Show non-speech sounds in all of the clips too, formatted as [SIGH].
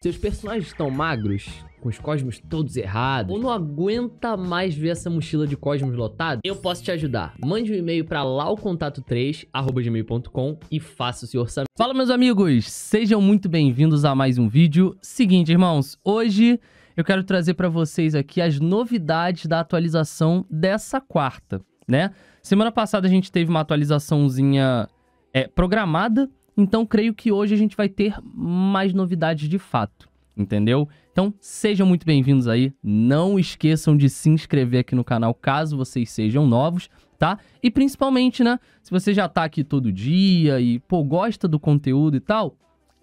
Seus personagens estão magros, com os cosmos todos errados, ou não aguenta mais ver essa mochila de cosmos lotada? Eu posso te ajudar. Mande um e-mail para arroba gmail.com e faça o seu orçamento. Fala meus amigos, sejam muito bem-vindos a mais um vídeo. Seguinte, irmãos, hoje eu quero trazer para vocês aqui as novidades da atualização dessa quarta, né? Semana passada a gente teve uma atualizaçãozinha é, programada então creio que hoje a gente vai ter mais novidades de fato, entendeu? Então sejam muito bem-vindos aí. Não esqueçam de se inscrever aqui no canal caso vocês sejam novos, tá? E principalmente, né, se você já tá aqui todo dia e pô, gosta do conteúdo e tal,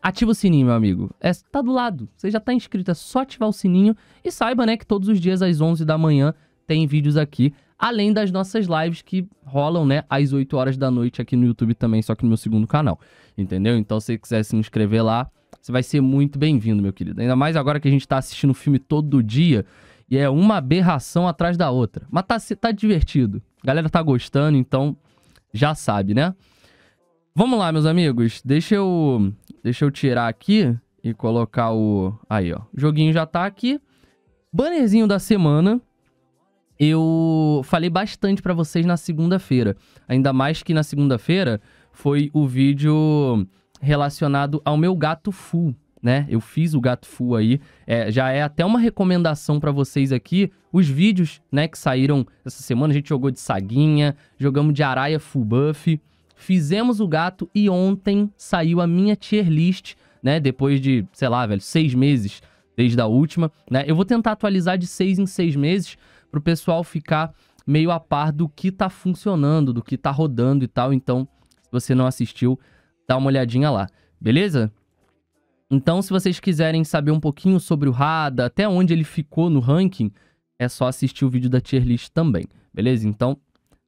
ativa o sininho, meu amigo. É, tá do lado. Você já tá inscrito, é só ativar o sininho e saiba, né, que todos os dias às 11 da manhã tem vídeos aqui além das nossas lives que rolam, né, às 8 horas da noite aqui no YouTube também, só que no meu segundo canal, entendeu? Então, se você quiser se inscrever lá, você vai ser muito bem-vindo, meu querido. Ainda mais agora que a gente tá assistindo filme todo dia e é uma aberração atrás da outra. Mas tá, tá divertido. A galera tá gostando, então já sabe, né? Vamos lá, meus amigos. Deixa eu, deixa eu tirar aqui e colocar o... Aí, ó. O joguinho já tá aqui. Bannerzinho da semana eu falei bastante para vocês na segunda-feira. Ainda mais que na segunda-feira foi o vídeo relacionado ao meu gato full, né? Eu fiz o gato full aí. É, já é até uma recomendação para vocês aqui. Os vídeos, né, que saíram essa semana, a gente jogou de saguinha, jogamos de araia full buff, fizemos o gato e ontem saiu a minha tier list, né? Depois de, sei lá, velho, seis meses desde a última, né? Eu vou tentar atualizar de seis em seis meses, para o pessoal ficar meio a par do que tá funcionando, do que tá rodando e tal. Então, se você não assistiu, dá uma olhadinha lá, beleza? Então, se vocês quiserem saber um pouquinho sobre o Rada, até onde ele ficou no ranking, é só assistir o vídeo da tier list também, beleza? Então,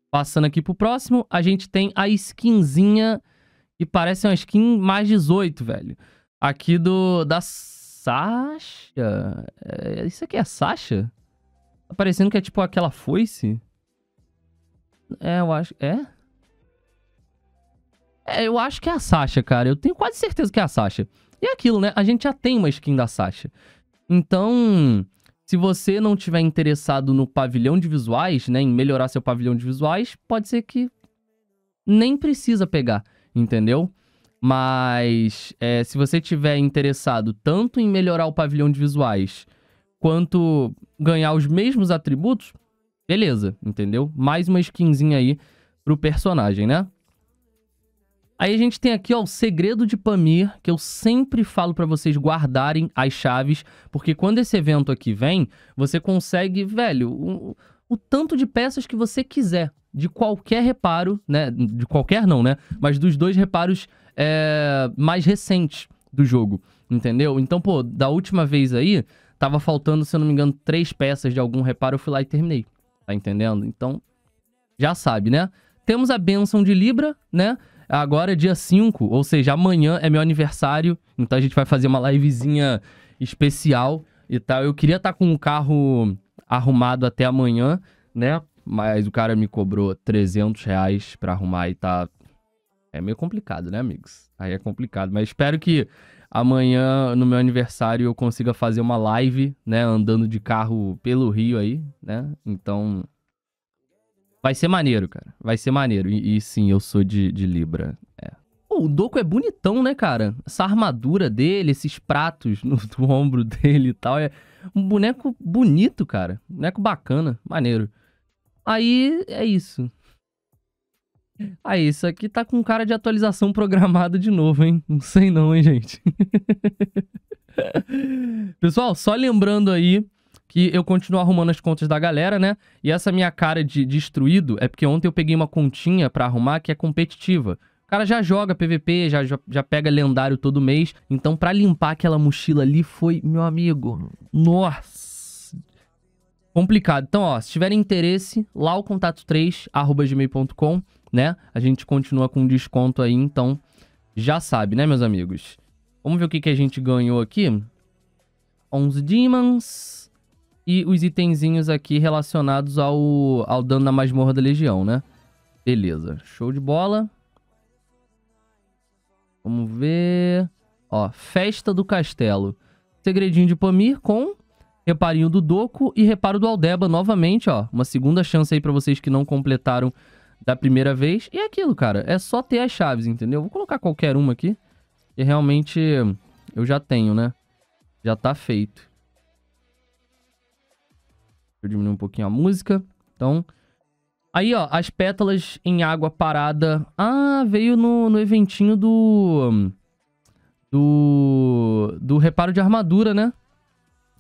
passando aqui pro próximo, a gente tem a skinzinha que parece uma skin mais 18, velho. Aqui do da Sasha. É, isso aqui é Sasha? Tá parecendo que é tipo aquela foice? É, eu acho. É? É, eu acho que é a Sasha, cara. Eu tenho quase certeza que é a Sasha. E é aquilo, né? A gente já tem uma skin da Sasha. Então, se você não tiver interessado no pavilhão de visuais, né? Em melhorar seu pavilhão de visuais, pode ser que nem precisa pegar, entendeu? Mas é, se você tiver interessado tanto em melhorar o pavilhão de visuais quanto ganhar os mesmos atributos, beleza, entendeu? Mais uma skinzinha aí pro personagem, né? Aí a gente tem aqui, ó, o segredo de Pamir, que eu sempre falo para vocês guardarem as chaves, porque quando esse evento aqui vem, você consegue, velho, o, o tanto de peças que você quiser, de qualquer reparo, né, de qualquer não, né, mas dos dois reparos é, mais recentes do jogo, entendeu? Então, pô, da última vez aí, Tava faltando, se eu não me engano, três peças de algum reparo, eu fui lá e terminei. Tá entendendo? Então, já sabe, né? Temos a bênção de Libra, né? Agora é dia 5, ou seja, amanhã é meu aniversário, então a gente vai fazer uma livezinha especial e tal. Eu queria estar tá com o carro arrumado até amanhã, né? Mas o cara me cobrou 300 reais pra arrumar e tá... É meio complicado, né, amigos? Aí é complicado, mas espero que amanhã, no meu aniversário, eu consiga fazer uma live, né? Andando de carro pelo Rio aí, né? Então. Vai ser maneiro, cara. Vai ser maneiro. E, e sim, eu sou de, de Libra. É. Pô, o Doco é bonitão, né, cara? Essa armadura dele, esses pratos no, [LAUGHS] ombro dele e tal. É um boneco bonito, cara. boneco bacana, maneiro. Aí é isso. Ah isso aqui tá com cara de atualização programada de novo, hein? Não sei não, hein, gente? [LAUGHS] Pessoal, só lembrando aí que eu continuo arrumando as contas da galera, né? E essa minha cara de destruído é porque ontem eu peguei uma continha para arrumar que é competitiva. O cara já joga PVP, já, já, já pega lendário todo mês. Então, para limpar aquela mochila ali foi, meu amigo, nossa, complicado. Então, ó, se tiverem interesse, lá o contato3, arroba gmail.com né? A gente continua com desconto aí, então já sabe, né, meus amigos? Vamos ver o que, que a gente ganhou aqui. 11 Demons e os itenzinhos aqui relacionados ao, ao dano na masmorra da legião, né? Beleza, show de bola. Vamos ver... Ó, Festa do Castelo. Segredinho de Pamir com reparinho do Doco e reparo do Aldeba novamente, ó. Uma segunda chance aí para vocês que não completaram da primeira vez. E é aquilo, cara, é só ter as chaves, entendeu? Vou colocar qualquer uma aqui, e realmente eu já tenho, né? Já tá feito. Deixa eu diminuir um pouquinho a música. Então, aí ó, as pétalas em água parada. Ah, veio no, no eventinho do... Do... Do reparo de armadura, né?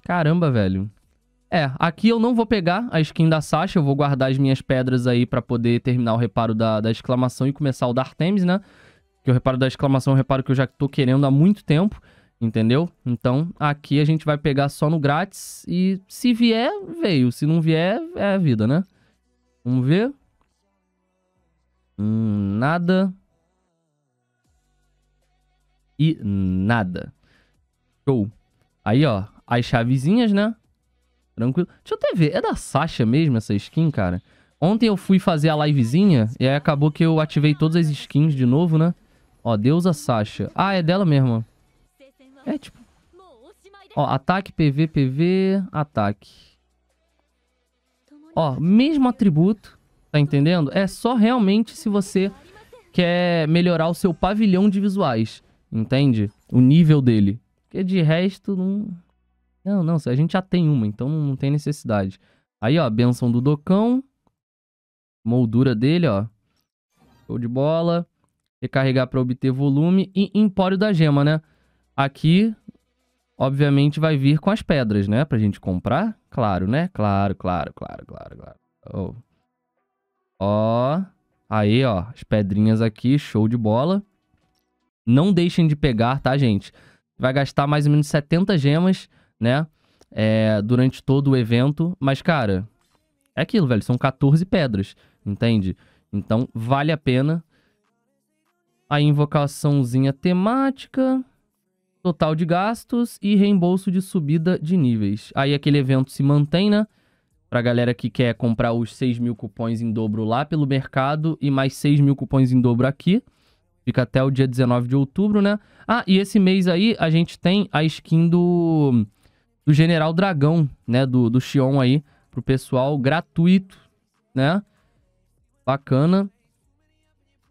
Caramba, velho. É, aqui eu não vou pegar a skin da Sasha, eu vou guardar as minhas pedras aí para poder terminar o reparo da, da exclamação e começar o da Artemis, né? Que o reparo da exclamação é um reparo que eu já tô querendo há muito tempo, entendeu? Então, aqui a gente vai pegar só no grátis e se vier, veio. Se não vier, é a vida, né? Vamos ver. Hum, nada. E nada. Show. Aí, ó, as chavezinhas, né? Tranquilo. Deixa eu até ver. É da Sasha mesmo essa skin, cara? Ontem eu fui fazer a livezinha e aí acabou que eu ativei todas as skins de novo, né? Ó, deusa Sasha. Ah, é dela mesmo. É tipo... Ó, ataque, PV, PV, ataque. Ó, mesmo atributo, tá entendendo? É só realmente se você quer melhorar o seu pavilhão de visuais, entende? O nível dele. Porque de resto, não... Não, não, a gente já tem uma, então não tem necessidade. Aí, ó, benção do Docão. Moldura dele, ó. Show de bola. Recarregar para obter volume. E Empório da Gema, né? Aqui, obviamente, vai vir com as pedras, né? Pra gente comprar. Claro, né? Claro, claro, claro, claro, claro. Oh. Ó. Aí, ó. As pedrinhas aqui. Show de bola. Não deixem de pegar, tá, gente? Vai gastar mais ou menos 70 gemas né? É, durante todo o evento. Mas, cara, é aquilo, velho. São 14 pedras, entende? Então, vale a pena. A invocaçãozinha temática. Total de gastos e reembolso de subida de níveis. Aí aquele evento se mantém, né? Pra galera que quer comprar os 6 mil cupons em dobro lá pelo mercado e mais 6 mil cupons em dobro aqui. Fica até o dia 19 de outubro, né? Ah, e esse mês aí a gente tem a skin do do General Dragão, né? Do, do Xion aí, pro pessoal, gratuito, né? Bacana.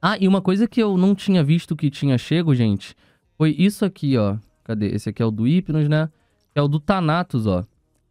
Ah, e uma coisa que eu não tinha visto que tinha chego, gente, foi isso aqui, ó. Cadê? Esse aqui é o do Hipnos, né? É o do Thanatos, ó.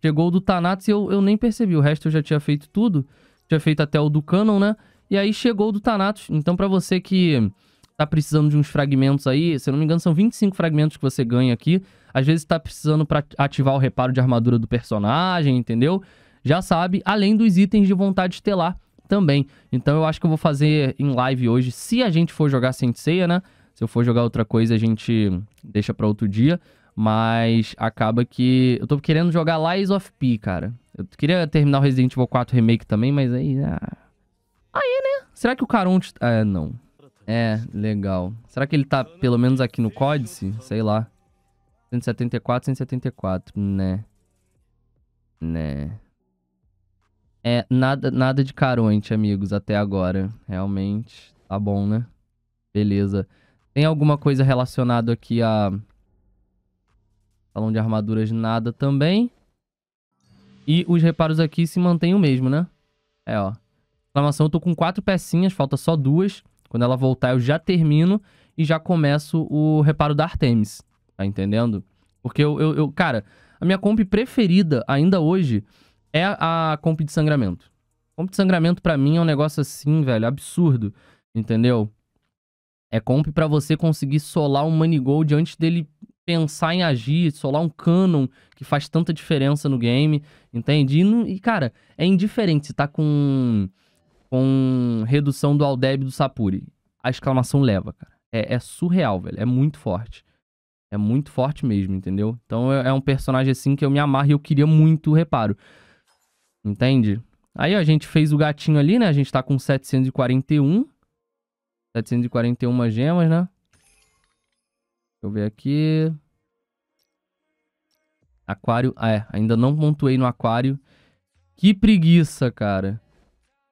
Chegou o do Thanatos e eu, eu nem percebi. O resto eu já tinha feito tudo. Tinha feito até o do Canon, né? E aí chegou o do Thanatos. Então, para você que tá precisando de uns fragmentos aí, se eu não me engano, são 25 fragmentos que você ganha aqui. Às vezes tá precisando para ativar o reparo de armadura do personagem, entendeu? Já sabe, além dos itens de vontade estelar também. Então eu acho que eu vou fazer em live hoje, se a gente for jogar ceia né? Se eu for jogar outra coisa, a gente deixa para outro dia. Mas acaba que. Eu tô querendo jogar Lies of P, cara. Eu queria terminar o Resident Evil 4 Remake também, mas aí. Ah... Aí, né? Será que o Caronte. Ah, é, não. É, legal. Será que ele tá pelo menos aqui no códice? Sei lá. 174, 174, né? Né. É, nada, nada de caronte, amigos, até agora. Realmente, tá bom, né? Beleza. Tem alguma coisa relacionada aqui a... Salão de armaduras, nada também. E os reparos aqui se mantêm o mesmo, né? É, ó. Exclamação, eu tô com quatro pecinhas, falta só duas. Quando ela voltar, eu já termino e já começo o reparo da Artemis. Tá entendendo? Porque eu, eu, eu cara, a minha comp preferida ainda hoje é a comp de sangramento. Comp de sangramento para mim é um negócio assim, velho, absurdo. Entendeu? É comp para você conseguir solar um Manigold antes dele pensar em agir, solar um canon que faz tanta diferença no game, entende? E, e cara, é indiferente se tá com com redução do Aldeb do Sapuri. A exclamação leva, cara. É, é surreal, velho. É muito forte. É muito forte mesmo, entendeu? Então é, é um personagem assim que eu me amarro e eu queria muito reparo. Entende? Aí ó, a gente fez o gatinho ali, né? A gente tá com 741. 741 gemas, né? Deixa eu ver aqui. Aquário. Ah, é. Ainda não pontuei no aquário. Que preguiça, cara.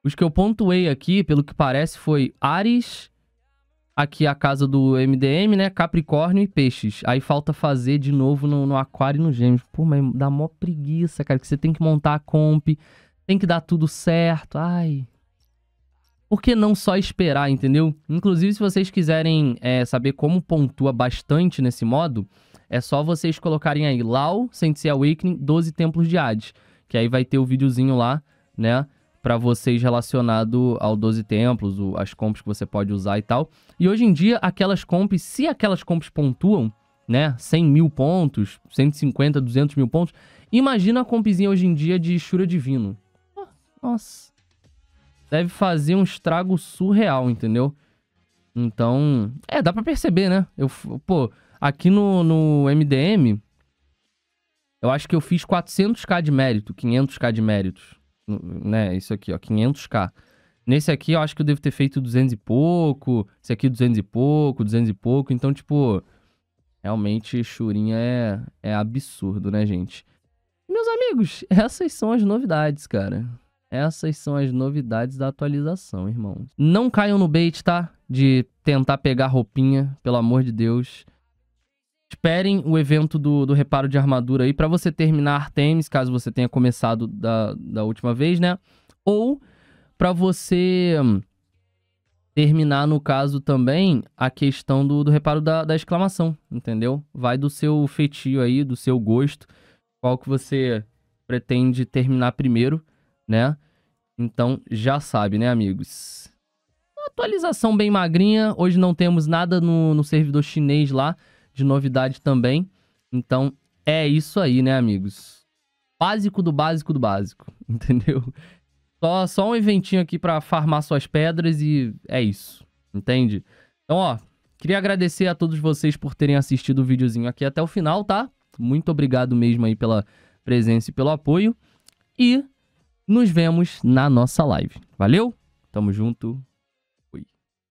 Os que eu pontuei aqui, pelo que parece, foi Ares, aqui a casa do MDM, né? Capricórnio e Peixes. Aí falta fazer de novo no, no Aquário e no Gêmeos. Pô, mas dá mó preguiça, cara, que você tem que montar a comp, tem que dar tudo certo. Ai. Por que não só esperar, entendeu? Inclusive, se vocês quiserem é, saber como pontua bastante nesse modo, é só vocês colocarem aí Lau, Sensei Awakening, 12 Templos de Hades. Que aí vai ter o videozinho lá, né? para vocês relacionado ao 12 templos, o, as comps que você pode usar e tal. E hoje em dia, aquelas comps, se aquelas comps pontuam, né, 100 mil pontos, 150, 200 mil pontos, imagina a compzinha hoje em dia de Shura Divino. Nossa. Deve fazer um estrago surreal, entendeu? Então, é, dá para perceber, né? Eu, pô, aqui no, no MDM, eu acho que eu fiz 400k de mérito, 500k de méritos né, isso aqui, ó, 500k. Nesse aqui eu acho que eu devo ter feito 200 e pouco, esse aqui 200 e pouco, 200 e pouco, então, tipo, realmente churinha é, é absurdo, né, gente? Meus amigos, [LAUGHS] essas são as novidades, cara. Essas são as novidades da atualização, irmão. Não caiam no bait, tá? De tentar pegar roupinha, pelo amor de Deus esperem o evento do, do reparo de armadura aí para você terminar Artemis, caso você tenha começado da, da última vez, né? Ou para você hum, terminar, no caso, também a questão do, do reparo da, da exclamação, entendeu? Vai do seu feitio aí, do seu gosto, qual que você pretende terminar primeiro, né? Então já sabe, né, amigos? Uma atualização bem magrinha. Hoje não temos nada no, no servidor chinês lá de novidade também. Então é isso aí, né, amigos? Básico do básico do básico, [LAUGHS] entendeu? Só, só um eventinho aqui para farmar suas pedras e é isso, entende? Então, ó, queria agradecer a todos vocês por terem assistido o videozinho aqui até o final, tá? Muito obrigado mesmo aí pela presença e pelo apoio. E nos vemos na nossa live. Valeu? Tamo junto.